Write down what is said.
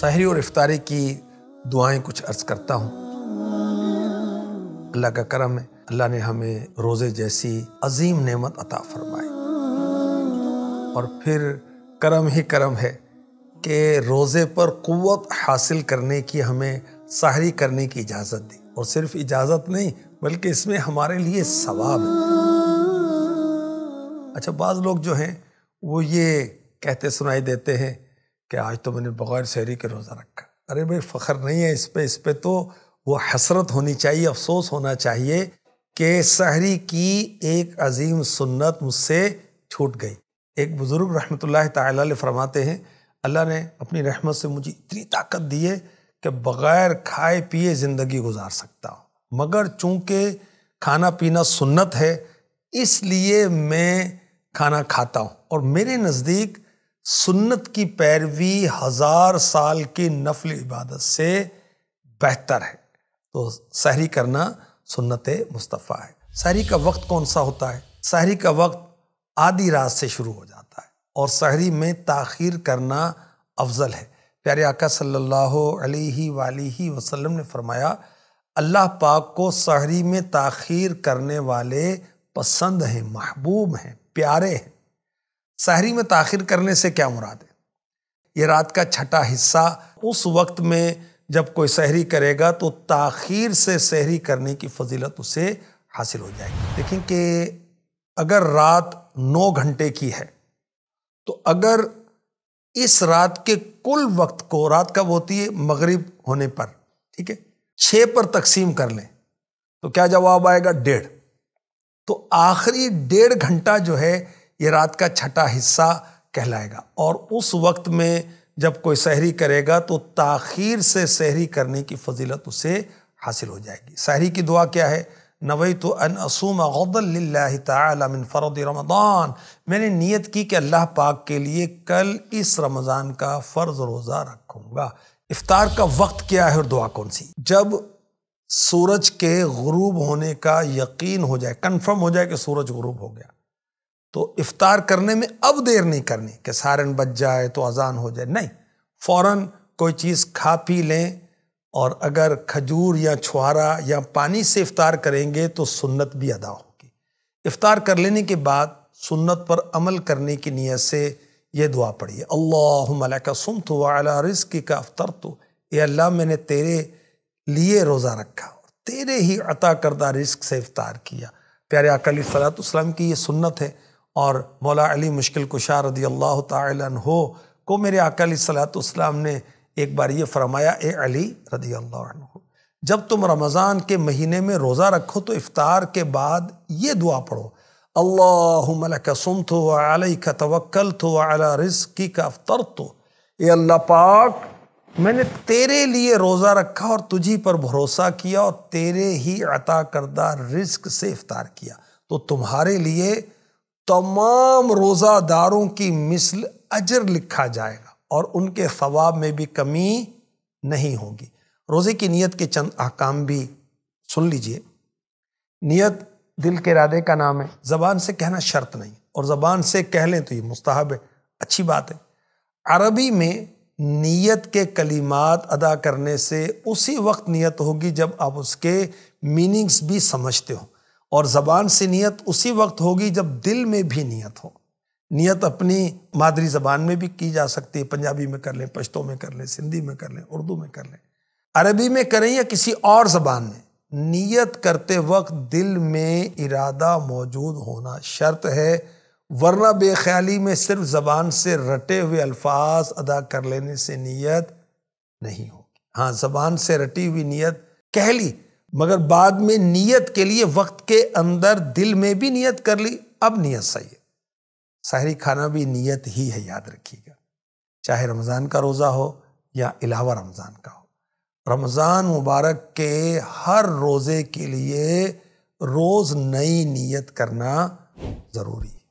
सहरी और इफ्तारी की दुआएं कुछ अर्ज करता हूँ अल्लाह का करम है अल्लाह ने हमें रोज़े जैसी अजीम नेमत अता फरमाई और फिर करम ही करम है कि रोज़े पर क़वत हासिल करने की हमें सहरी करने की इजाज़त दी और सिर्फ इजाज़त नहीं बल्कि इसमें हमारे लिए सवाब है अच्छा बाज़ लोग जो हैं वो ये कहते सुनाई देते हैं कि आज तो मैंने बग़ैर शहरी के रोज़ा रखा अरे भाई फ़ख्र नहीं है इस पर इस पर तो वह हसरत होनी चाहिए अफसोस होना चाहिए कि शहरी की एक अजीम सुन्नत मुझसे छूट गई एक बुज़ुर्ग रहमत ताल फरमाते हैं अल्लाह ने अपनी रहमत से मुझे इतनी ताकत दी है कि बग़ैर खाए पिए ज़िंदगी गुजार सकता हूँ मगर चूँकि खाना पीना सुन्नत है इसलिए मैं खाना खाता हूँ और मेरे नज़दीक सुन्नत की पैरवी हजार साल की नफल इबादत से बेहतर है तो सहरी करना सुन्नत मुस्तफ़ा है सहरी का वक्त कौन सा होता है सहरी का वक्त आधी रात से शुरू हो जाता है और सहरी में ताखिर करना अफजल है प्यारे आका सल्लल्लाहु अलैहि वाली वसल्लम ने फरमाया अल्लाह पाक को सहरी में ताखिर करने वाले पसंद हैं महबूब हैं प्यारे हैं सहरी में ताखिर करने से क्या मुराद है ये रात का छठा हिस्सा उस वक्त में जब कोई सहरी करेगा तो ताखिर से सहरी करने की फजीलत उसे हासिल हो जाएगी देखें कि अगर रात नौ घंटे की है तो अगर इस रात के कुल वक्त को रात कब होती है मगरिब होने पर ठीक है छः पर तकसीम कर लें तो क्या जवाब आएगा डेढ़ तो आखिरी डेढ़ घंटा जो है ये रात का छठा हिस्सा कहलाएगा और उस वक्त में जब कोई सहरी करेगा तो ताखीर से सहरी करने की फजीलत उसे हासिल हो जाएगी सहरी की दुआ क्या है नवई तो अन असूम तमिन फ़रद रमदान मैंने नीयत की कि अल्लाह पाक के लिए कल इस रमज़ान का फ़र्ज़ रोज़ा रखूँगा इफ्तार का वक्त क्या है और दुआ कौन सी जब सूरज के गरूब होने का यकीन हो जाए कन्फर्म हो जाए कि सूरज गरूब हो गया तो इफ़ार करने में अब देर नहीं करनी कि सारन बज जाए तो अजान हो जाए नहीं फ़ौर कोई चीज़ खा पी लें और अगर खजूर या छुहारा या पानी से इफ़ार करेंगे तो सुन्नत भी अदा होगी इफ़ार कर लेने के बाद सुन्नत पर अमल करने की नीयत से यह दुआ पढ़िए अल्लाह का सुम तो वाला रिस्क का अफ्तर तो ये अल्लाह मैंने तेरे लिए रोज़ा रखा और तेरे ही अता करदा रिस्क से इफ़ार किया प्यारे अकली सलात की ये सुन्नत है और मौला अली मुश्किल कुशा रदी अल्लाह तहो को मेरे अकाली सलातम ने एक बार ये फरमाया ए अली रदी अल्लाह जब तुम रमज़ान के महीने में रोज़ा रखो तो इफ़ार के बाद ये दुआ पढ़ो सुम तो अलई का तवक्ल तो अला रिस्की का अफ्तर तो ये अल्लाह पाक मैंने तेरे लिए रोज़ा रखा और तुझी पर भरोसा किया और तेरे ही अता करदा रिस्क से इफ़ार किया तो तुम्हारे लिए तमाम रोज़ादारों की मिसल अजर लिखा जाएगा और उनके सवाब में भी कमी नहीं होगी रोज़े की नीयत के चंद अहकाम भी सुन लीजिए नीयत दिल के इरादे का नाम है ज़बान से कहना शर्त नहीं और ज़बान से कह लें तो ये मुस्तहब है अच्छी बात है अरबी में नीयत के कलिमात अदा करने से उसी वक्त नीयत होगी जब आप उसके मीनिंग्स भी समझते हो और ज़बान से नीयत उसी वक्त होगी जब दिल में भी नीयत हो नीयत अपनी मादरी ज़बान में भी की जा सकती है पंजाबी में कर लें पश्तो में कर लें सिंधी में कर लें उर्दू में कर लें अरबी में करें या किसी और ज़बान में नीयत करते वक्त दिल में इरादा मौजूद होना शर्त है वरना बेख्याली में सिर्फ ज़बान से रटे हुए अल्फाज अदा कर लेने से नीयत नहीं होगी हाँ ज़बान से रटी हुई नीयत कह ली मगर बाद में नीयत के लिए वक्त के अंदर दिल में भी नीयत कर ली अब नीयत सही है शहरी खाना भी नीयत ही है याद रखिएगा चाहे रमज़ान का रोज़ा हो या अलावा रमज़ान का हो रमज़ान मुबारक के हर रोज़े के लिए रोज़ नई नीयत करना ज़रूरी है